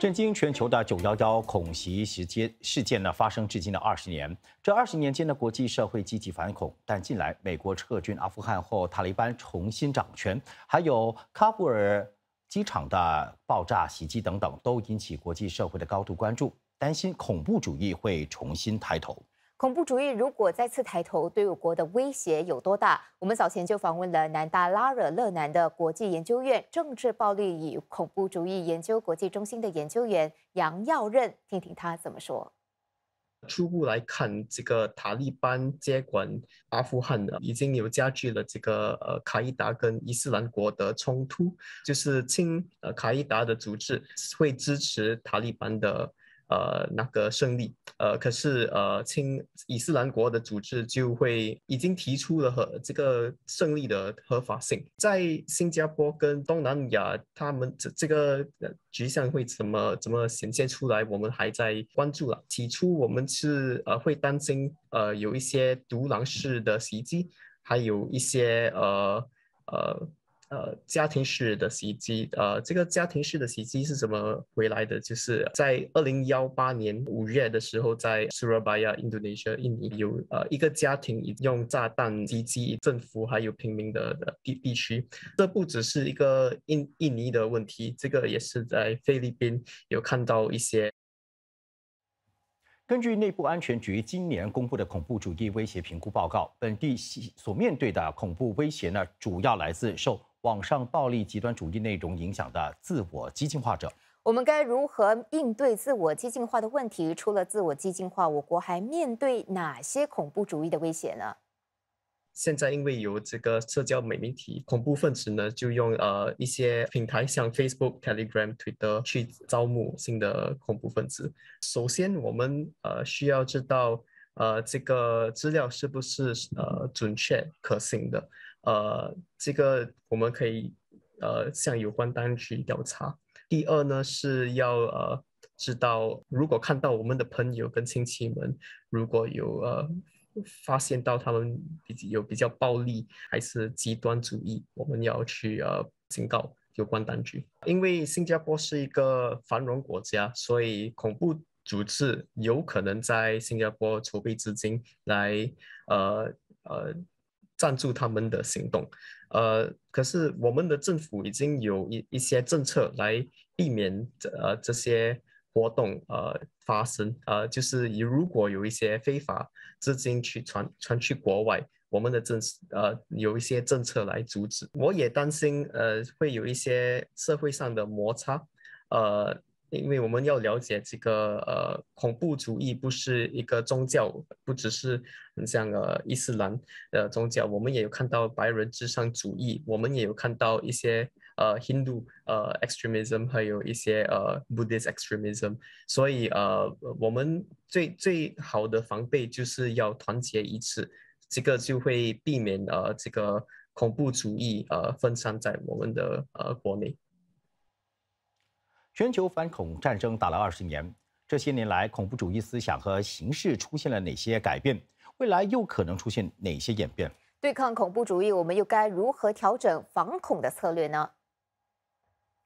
震惊全球的九幺幺恐袭时间事件呢发生至今的二十年，这二十年间呢，国际社会积极反恐，但近来美国撤军阿富汗后，塔利班重新掌权，还有喀布尔机场的爆炸袭击等等，都引起国际社会的高度关注，担心恐怖主义会重新抬头。恐怖主义如果再次抬头，对我国的威胁有多大？我们早前就访问了南达拉惹勒南的国际研究院政治暴力与恐怖主义研究国际中心的研究员杨耀任，听听他怎么说。初步来看，这个塔利班接管阿富汗，已经有加剧了这个呃卡伊达跟伊斯兰国的冲突，就是亲呃卡伊达的组织会支持塔利班的。呃，那个胜利，呃，可是呃，清伊斯兰国的组织就会已经提出了和这个胜利的合法性，在新加坡跟东南亚，他们这这个局象会怎么怎么显现出来，我们还在关注了。起初我们是呃会担心呃有一些独狼式的袭击，还有一些呃呃。呃，家庭式的袭击，呃，这个家庭式的袭击是怎么回来的？就是在二零幺八年五月的时候，在 Surabaya，Indonesia，印尼有呃一个家庭用炸弹袭击政府还有平民的的地地区。这不只是一个印印尼的问题，这个也是在菲律宾有看到一些。根据内部安全局今年公布的恐怖主义威胁评估报告，本地所面对的恐怖威胁呢，主要来自受。网上暴力极端主义内容影响的自我激进化者，我们该如何应对自我激进化的问题？除了自我激进化，我国还面对哪些恐怖主义的威胁呢？现在因为有这个社交媒体，恐怖分子呢就用呃一些平台，像 Facebook、Telegram、Twitter 去招募新的恐怖分子。首先，我们呃需要知道呃这个资料是不是呃准确可信的。呃，这个我们可以呃向有关当局调查。第二呢是要呃知道，如果看到我们的朋友跟亲戚们如果有呃发现到他们有比较暴力还是极端主义，我们要去呃警告有关当局。因为新加坡是一个繁荣国家，所以恐怖组织有可能在新加坡筹备资金来呃呃。赞助他们的行动，呃，可是我们的政府已经有一一些政策来避免这呃这些活动呃发生，呃，就是如果有一些非法资金去传传去国外，我们的政呃有一些政策来阻止。我也担心呃会有一些社会上的摩擦，呃。因为我们要了解这个呃恐怖主义不是一个宗教，不只是像呃伊斯兰的宗教，我们也有看到白人至上主义，我们也有看到一些呃 Hindu 呃 extremism，还有一些呃 Buddhist extremism。所以呃我们最最好的防备就是要团结一致，这个就会避免呃这个恐怖主义呃分散在我们的呃国内。全球反恐战争打了二十年，这些年来恐怖主义思想和形式出现了哪些改变？未来又可能出现哪些演变？对抗恐怖主义，我们又该如何调整反恐的策略呢？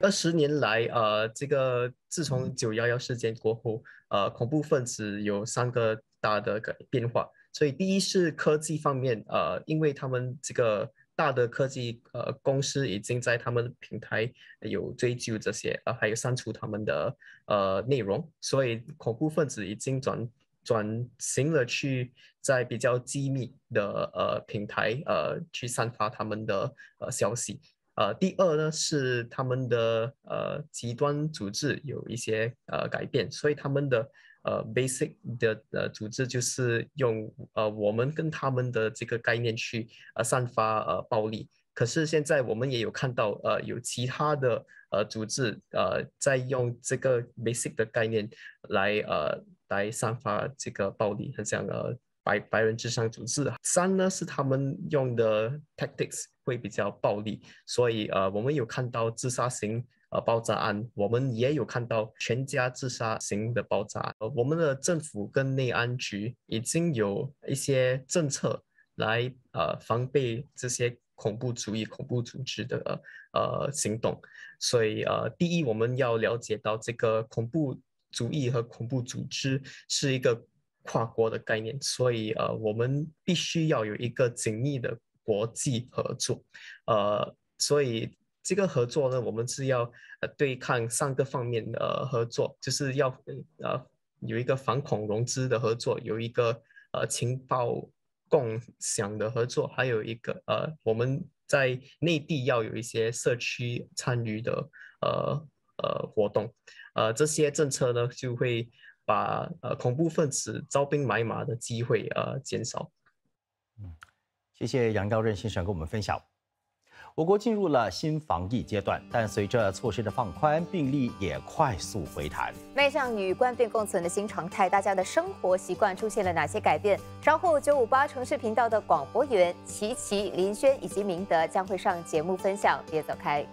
二十年来，呃，这个自从九幺幺事件过后，呃，恐怖分子有三个大的改变化，所以第一是科技方面，呃，因为他们这个。大的科技呃公司已经在他们平台有追究这些，呃，还有删除他们的呃内容，所以恐怖分子已经转转型了，去在比较机密的呃平台呃去散发他们的呃消息。呃，第二呢是他们的呃极端组织有一些呃改变，所以他们的。呃，basic 的呃组织就是用呃我们跟他们的这个概念去呃散发呃暴力。可是现在我们也有看到呃有其他的呃组织呃在用这个 basic 的概念来呃来散发这个暴力，很像呃白白人至上组织。三呢是他们用的 tactics 会比较暴力，所以呃我们有看到自杀型。呃，爆炸案我们也有看到全家自杀型的爆炸。呃，我们的政府跟内安局已经有一些政策来呃防备这些恐怖主义恐怖组织的呃行动。所以呃，第一，我们要了解到这个恐怖主义和恐怖组织是一个跨国的概念。所以呃，我们必须要有一个紧密的国际合作。呃，所以。这个合作呢，我们是要呃对抗三个方面的合作，就是要呃有一个反恐融资的合作，有一个呃情报共享的合作，还有一个呃我们在内地要有一些社区参与的呃呃活动，呃这些政策呢就会把呃恐怖分子招兵买马的机会呃减少。嗯，谢谢杨兆任先生跟我们分享。我国进入了新防疫阶段，但随着措施的放宽，病例也快速回弹，迈向与冠病共存的新常态。大家的生活习惯出现了哪些改变？稍后九五八城市频道的广播员齐齐、林轩以及明德将会上节目分享。别走开。